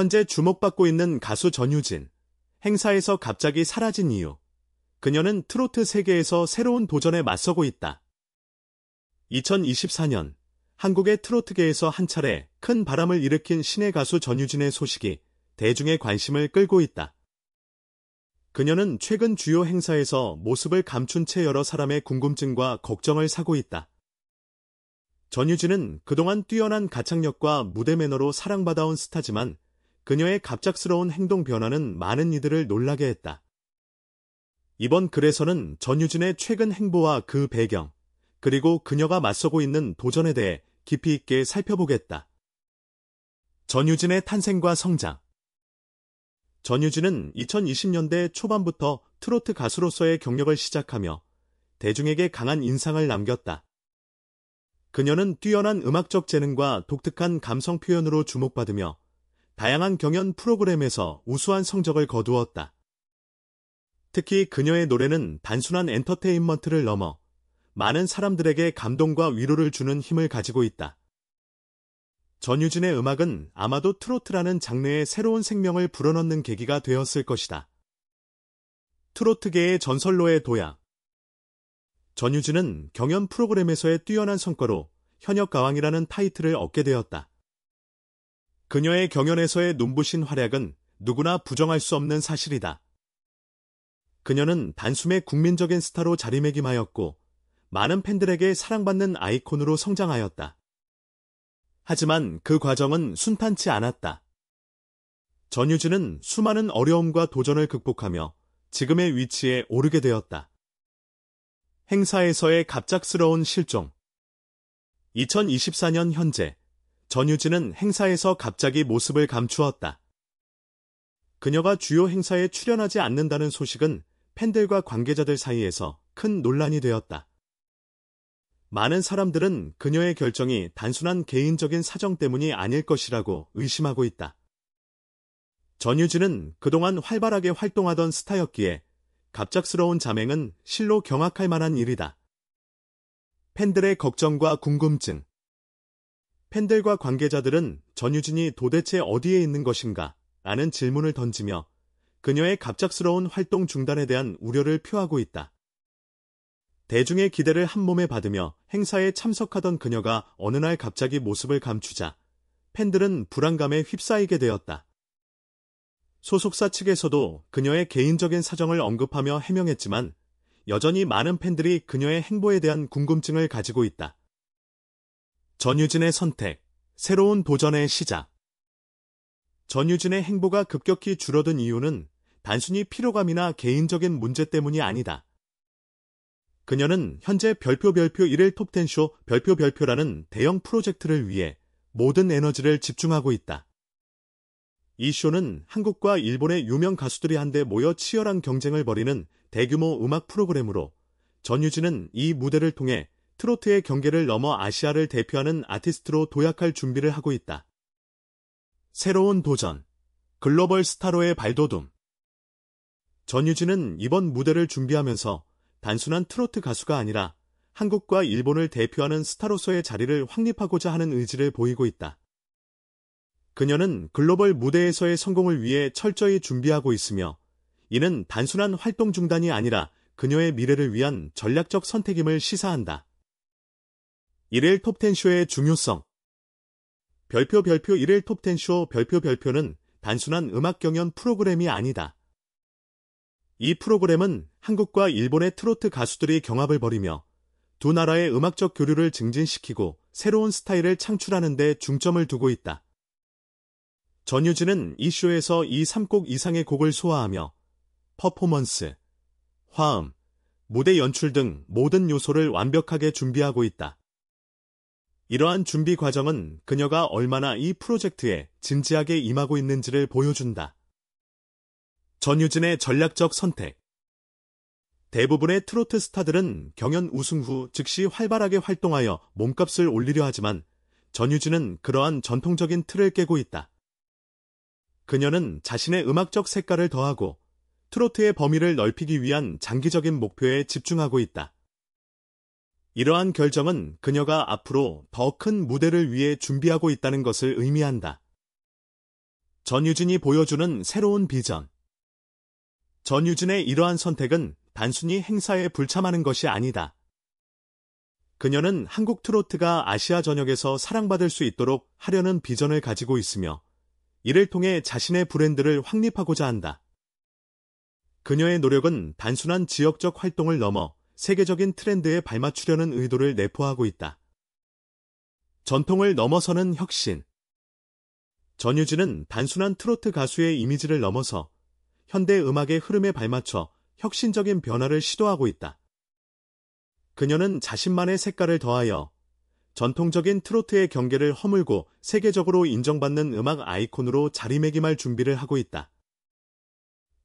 현재 주목받고 있는 가수 전유진. 행사에서 갑자기 사라진 이유. 그녀는 트로트 세계에서 새로운 도전에 맞서고 있다. 2024년 한국의 트로트계에서 한 차례 큰 바람을 일으킨 신의 가수 전유진의 소식이 대중의 관심을 끌고 있다. 그녀는 최근 주요 행사에서 모습을 감춘 채 여러 사람의 궁금증과 걱정을 사고 있다. 전유진은 그동안 뛰어난 가창력과 무대 매너로 사랑받아온 스타지만 그녀의 갑작스러운 행동 변화는 많은 이들을 놀라게 했다. 이번 글에서는 전유진의 최근 행보와 그 배경, 그리고 그녀가 맞서고 있는 도전에 대해 깊이 있게 살펴보겠다. 전유진의 탄생과 성장 전유진은 2020년대 초반부터 트로트 가수로서의 경력을 시작하며 대중에게 강한 인상을 남겼다. 그녀는 뛰어난 음악적 재능과 독특한 감성 표현으로 주목받으며 다양한 경연 프로그램에서 우수한 성적을 거두었다. 특히 그녀의 노래는 단순한 엔터테인먼트를 넘어 많은 사람들에게 감동과 위로를 주는 힘을 가지고 있다. 전유진의 음악은 아마도 트로트라는 장르의 새로운 생명을 불어넣는 계기가 되었을 것이다. 트로트계의 전설로의 도약 전유진은 경연 프로그램에서의 뛰어난 성과로 현역 가왕이라는 타이틀을 얻게 되었다. 그녀의 경연에서의 눈부신 활약은 누구나 부정할 수 없는 사실이다. 그녀는 단숨에 국민적인 스타로 자리매김하였고 많은 팬들에게 사랑받는 아이콘으로 성장하였다. 하지만 그 과정은 순탄치 않았다. 전유진은 수많은 어려움과 도전을 극복하며 지금의 위치에 오르게 되었다. 행사에서의 갑작스러운 실종 2024년 현재 전유진은 행사에서 갑자기 모습을 감추었다. 그녀가 주요 행사에 출연하지 않는다는 소식은 팬들과 관계자들 사이에서 큰 논란이 되었다. 많은 사람들은 그녀의 결정이 단순한 개인적인 사정 때문이 아닐 것이라고 의심하고 있다. 전유진은 그동안 활발하게 활동하던 스타였기에 갑작스러운 자맹은 실로 경악할 만한 일이다. 팬들의 걱정과 궁금증, 팬들과 관계자들은 전유진이 도대체 어디에 있는 것인가 라는 질문을 던지며 그녀의 갑작스러운 활동 중단에 대한 우려를 표하고 있다. 대중의 기대를 한몸에 받으며 행사에 참석하던 그녀가 어느 날 갑자기 모습을 감추자 팬들은 불안감에 휩싸이게 되었다. 소속사 측에서도 그녀의 개인적인 사정을 언급하며 해명했지만 여전히 많은 팬들이 그녀의 행보에 대한 궁금증을 가지고 있다. 전유진의 선택, 새로운 도전의 시작. 전유진의 행보가 급격히 줄어든 이유는 단순히 피로감이나 개인적인 문제 때문이 아니다. 그녀는 현재 별표 별표 1일 톱텐쇼 별표 별표라는 대형 프로젝트를 위해 모든 에너지를 집중하고 있다. 이 쇼는 한국과 일본의 유명 가수들이 한데 모여 치열한 경쟁을 벌이는 대규모 음악 프로그램으로 전유진은 이 무대를 통해 트로트의 경계를 넘어 아시아를 대표하는 아티스트로 도약할 준비를 하고 있다. 새로운 도전. 글로벌 스타로의 발돋움. 전유진은 이번 무대를 준비하면서 단순한 트로트 가수가 아니라 한국과 일본을 대표하는 스타로서의 자리를 확립하고자 하는 의지를 보이고 있다. 그녀는 글로벌 무대에서의 성공을 위해 철저히 준비하고 있으며 이는 단순한 활동 중단이 아니라 그녀의 미래를 위한 전략적 선택임을 시사한다. 1일 톱텐쇼의 중요성 별표 별표 1일 톱텐쇼 별표 별표는 단순한 음악 경연 프로그램이 아니다. 이 프로그램은 한국과 일본의 트로트 가수들이 경합을 벌이며 두 나라의 음악적 교류를 증진시키고 새로운 스타일을 창출하는 데 중점을 두고 있다. 전유진은 이 쇼에서 이 3곡 이상의 곡을 소화하며 퍼포먼스, 화음, 무대 연출 등 모든 요소를 완벽하게 준비하고 있다. 이러한 준비 과정은 그녀가 얼마나 이 프로젝트에 진지하게 임하고 있는지를 보여준다. 전유진의 전략적 선택 대부분의 트로트 스타들은 경연 우승 후 즉시 활발하게 활동하여 몸값을 올리려 하지만 전유진은 그러한 전통적인 틀을 깨고 있다. 그녀는 자신의 음악적 색깔을 더하고 트로트의 범위를 넓히기 위한 장기적인 목표에 집중하고 있다. 이러한 결정은 그녀가 앞으로 더 큰 무대를 위해 준비하고 있다는 것을 의미한다. 전유진이 보여주는 새로운 비전 전유진의 이러한 선택은 단순히 행사에 불참하는 것이 아니다. 그녀는 한국 트로트가 아시아 전역에서 사랑받을 수 있도록 하려는 비전을 가지고 있으며 이를 통해 자신의 브랜드를 확립하고자 한다. 그녀의 노력은 단순한 지역적 활동을 넘어 세계적인 트렌드에 발맞추려는 의도를 내포하고 있다. 전통을 넘어서는 혁신. 전유진은 단순한 트로트 가수의 이미지를 넘어서 현대 음악의 흐름에 발맞춰 혁신적인 변화를 시도하고 있다. 그녀는 자신만의 색깔을 더하여 전통적인 트로트의 경계를 허물고 세계적으로 인정받는 음악 아이콘으로 자리매김할 준비를 하고 있다.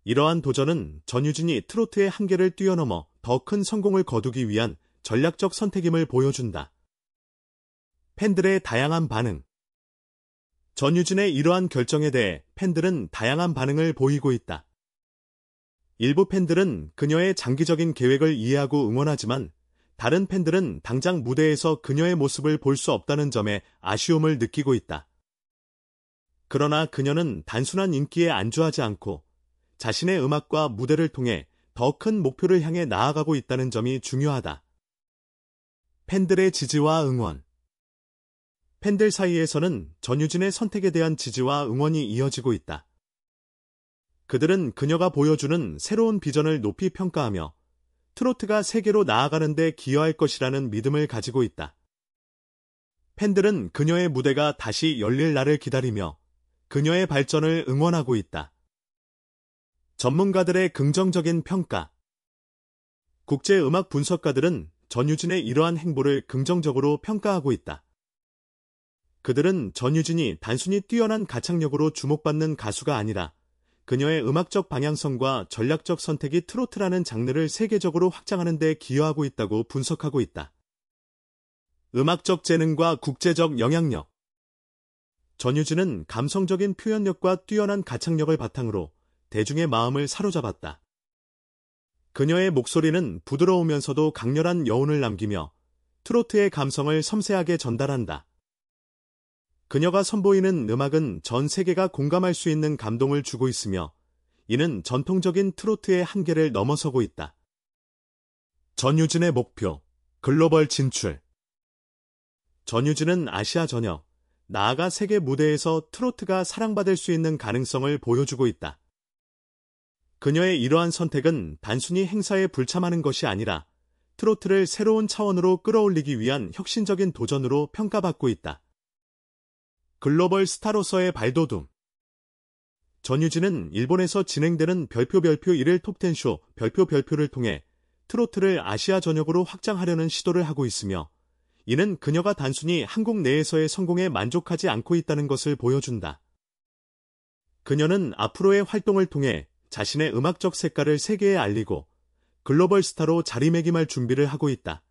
이러한 도전은 전유진이 트로트의 한계를 뛰어넘어 더큰 성공을 거두기 위한 전략적 선택임을 보여준다. 팬들의 다양한 반응 전유진의 이러한 결정에 대해 팬들은 다양한 반응을 보이고 있다. 일부 팬들은 그녀의 장기적인 계획을 이해하고 응원하지만 다른 팬들은 당장 무대에서 그녀의 모습을 볼 수 없다는 점에 아쉬움을 느끼고 있다. 그러나 그녀는 단순한 인기에 안주하지 않고 자신의 음악과 무대를 통해 더큰 목표를 향해 나아가고 있다는 점이 중요하다. 팬들의 지지와 응원 팬들 사이에서는 전유진의 선택에 대한 지지와 응원이 이어지고 있다. 그들은 그녀가 보여주는 새로운 비전을 높이 평가하며 트로트가 세계로 나아가는 데 기여할 것이라는 믿음을 가지고 있다. 팬들은 그녀의 무대가 다시 열릴 날을 기다리며 그녀의 발전을 응원하고 있다. 전문가들의 긍정적인 평가 국제 음악 분석가들은 전유진의 이러한 행보를 긍정적으로 평가하고 있다. 그들은 전유진이 단순히 뛰어난 가창력으로 주목받는 가수가 아니라 그녀의 음악적 방향성과 전략적 선택이 트로트라는 장르를 세계적으로 확장하는 데 기여하고 있다고 분석하고 있다. 음악적 재능과 국제적 영향력 전유진은 감성적인 표현력과 뛰어난 가창력을 바탕으로 대중의 마음을 사로잡았다. 그녀의 목소리는 부드러우면서도 강렬한 여운을 남기며 트로트의 감성을 섬세하게 전달한다. 그녀가 선보이는 음악은 전 세계가 공감할 수 있는 감동을 주고 있으며 이는 전통적인 트로트의 한계를 넘어서고 있다. 전유진의 목표, 글로벌 진출 전유진은 아시아 전역, 나아가 세계 무대에서 트로트가 사랑받을 수 있는 가능성을 보여주고 있다. 그녀의 이러한 선택은 단순히 행사에 불참하는 것이 아니라 트로트를 새로운 차원으로 끌어올리기 위한 혁신적인 도전으로 평가받고 있다. 글로벌 스타로서의 발돋움 전유진은 일본에서 진행되는 별표 별표 1일 톱텐쇼 별표 별표를 통해 트로트를 아시아 전역으로 확장하려는 시도를 하고 있으며 이는 그녀가 단순히 한국 내에서의 성공에 만족하지 않고 있다는 것을 보여준다. 그녀는 앞으로의 활동을 통해 자신의 음악적 색깔을 세계에 알리고 글로벌 스타로 자리매김할 준비를 하고 있다.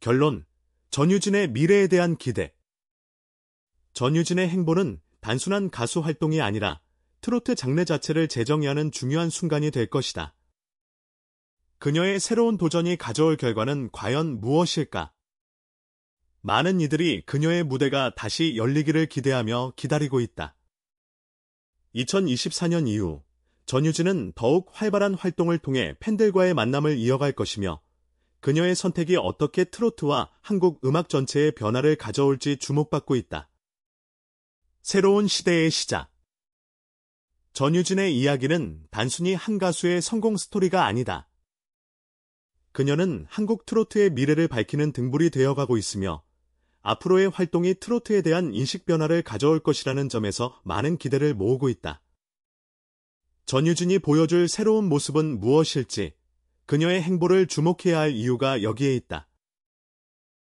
결론, 전유진의 미래에 대한 기대. 전유진의 행보는 단순한 가수 활동이 아니라 트로트 장르 자체를 재정의하는 중요한 순간이 될 것이다. 그녀의 새로운 도전이 가져올 결과는 과연 무엇일까? 많은 이들이 그녀의 무대가 다시 열리기를 기대하며 기다리고 있다. 2024년 이후 전유진은 더욱 활발한 활동을 통해 팬들과의 만남을 이어갈 것이며 그녀의 선택이 어떻게 트로트와 한국 음악 전체의 변화를 가져올지 주목받고 있다. 새로운 시대의 시작 전유진의 이야기는 단순히 한 가수의 성공 스토리가 아니다. 그녀는 한국 트로트의 미래를 밝히는 등불이 되어가고 있으며 앞으로의 활동이 트로트에 대한 인식 변화를 가져올 것이라는 점에서 많은 기대를 모으고 있다. 전유진이 보여줄 새로운 모습은 무엇일지 그녀의 행보를 주목해야 할 이유가 여기에 있다.